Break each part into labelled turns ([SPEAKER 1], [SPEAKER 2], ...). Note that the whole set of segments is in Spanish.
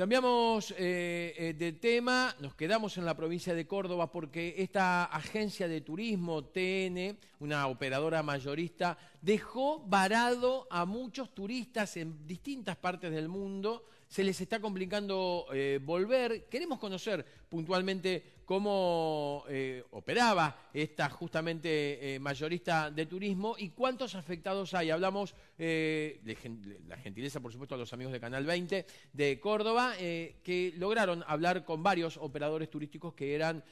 [SPEAKER 1] Cambiamos eh, eh, de tema, nos quedamos en la provincia de Córdoba porque esta agencia de turismo, TN, una operadora mayorista, dejó varado a muchos turistas en distintas partes del mundo se les está complicando eh, volver. Queremos conocer puntualmente cómo eh, operaba esta justamente eh, mayorista de turismo y cuántos afectados hay. Hablamos, de, la gentileza por supuesto a los amigos de Canal 20 de Córdoba, que lograron hablar con varios operadores turísticos que eran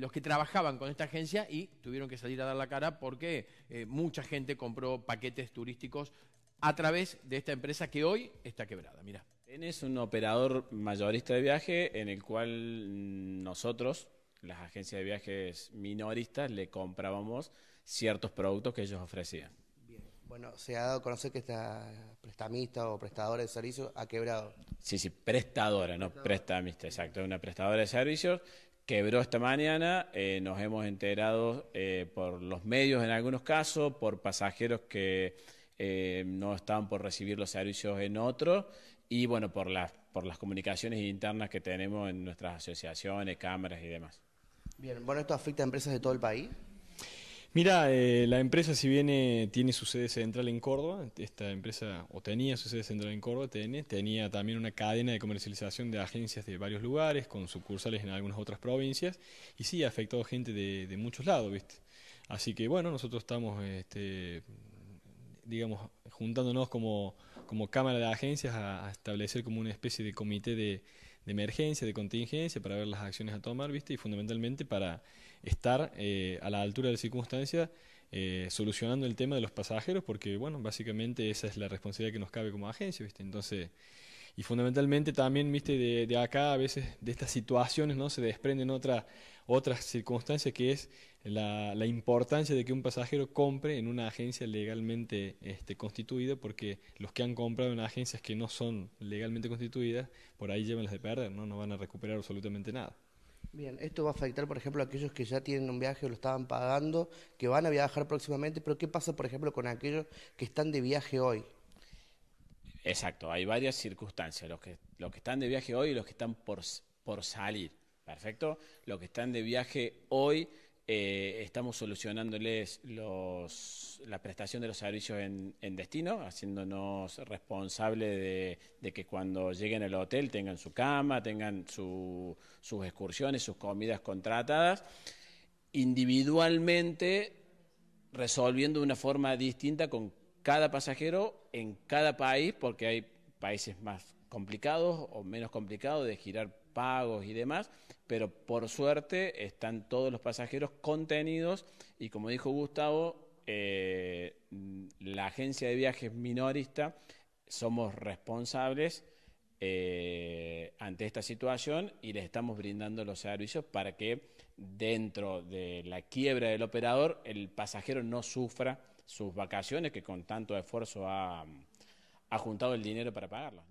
[SPEAKER 1] los que trabajaban con esta agencia y tuvieron que salir a dar la cara porque mucha gente compró paquetes turísticos a través de esta empresa que hoy está quebrada. Mira. es
[SPEAKER 2] un operador mayorista de viaje en el cual nosotros, las agencias de viajes minoristas, le comprábamos ciertos productos que ellos ofrecían.
[SPEAKER 3] Bien. Bueno, se ha dado a conocer que esta prestamista o prestadora de servicios ha quebrado.
[SPEAKER 2] Sí, sí, prestadora, no prestamista, exacto, una prestadora de servicios quebró esta mañana, eh, nos hemos enterado eh, por los medios en algunos casos, por pasajeros que eh, no estaban por recibir los servicios en otro y bueno, por las, por las comunicaciones internas que tenemos en nuestras asociaciones, cámaras y demás.
[SPEAKER 3] Bien, bueno, ¿esto afecta a empresas de todo el país?
[SPEAKER 4] Mira, eh, la empresa si viene eh, tiene su sede central en Córdoba, esta empresa o tenía su sede central en Córdoba, TN, tenía también una cadena de comercialización de agencias de varios lugares, con sucursales en algunas otras provincias, y sí, ha afectado gente de, de muchos lados, ¿viste? Así que bueno, nosotros estamos este, digamos, juntándonos como, como Cámara de Agencias a, establecer como una especie de comité de, emergencia, de contingencia, para ver las acciones a tomar, ¿viste? Y fundamentalmente para estar eh, a la altura de la circunstancia eh, solucionando el tema de los pasajeros, porque, bueno, básicamente esa es la responsabilidad que nos cabe como agencia, ¿viste? Entonces, y fundamentalmente también, ¿viste? De, de acá, a veces, de estas situaciones, ¿no? Se desprenden otras otra circunstancia que es la, importancia de que un pasajero compre en una agencia legalmente este, constituida, porque los que han comprado en agencias que no son legalmente constituidas, por ahí llevan las de perder, ¿no? van a recuperar absolutamente nada.
[SPEAKER 3] Bien, esto va a afectar, por ejemplo, a aquellos que ya tienen un viaje o lo estaban pagando, que van a viajar próximamente, pero ¿qué pasa, por ejemplo, con aquellos que están de viaje hoy?
[SPEAKER 2] Exacto, hay varias circunstancias, los que, los que están de viaje hoy y los que están por, por salir. Perfecto. Lo que están de viaje hoy, eh, estamos solucionándoles la prestación de los servicios en, destino, haciéndonos responsables de, que cuando lleguen al hotel tengan su cama, tengan sus excursiones, sus comidas contratadas, individualmente resolviendo de una forma distinta con cada pasajero en cada país, porque hay países más complicados o menos complicados de girar pagos y demás, pero por suerte están todos los pasajeros contenidos y como dijo Gustavo, eh, la agencia de viajes minorista somos responsables eh, ante esta situación y les estamos brindando los servicios para que dentro de la quiebra del operador el pasajero no sufra sus vacaciones que con tanto esfuerzo ha, juntado el dinero para pagarlas.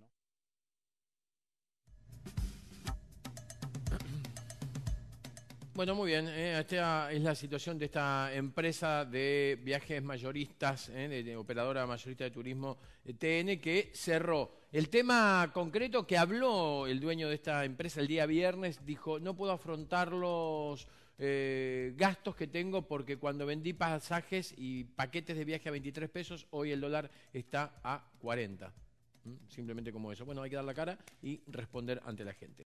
[SPEAKER 1] Bueno, muy bien. Eh, esta es la situación de esta empresa de viajes mayoristas, eh, de, operadora mayorista de turismo eh, TN, que cerró. El tema concreto que habló el dueño de esta empresa el día viernes dijo, no puedo afrontar los gastos que tengo porque cuando vendí pasajes y paquetes de viaje a 23 pesos, hoy el dólar está a 40. ¿Mm? Simplemente como eso. Bueno, hay que dar la cara y responder ante la gente.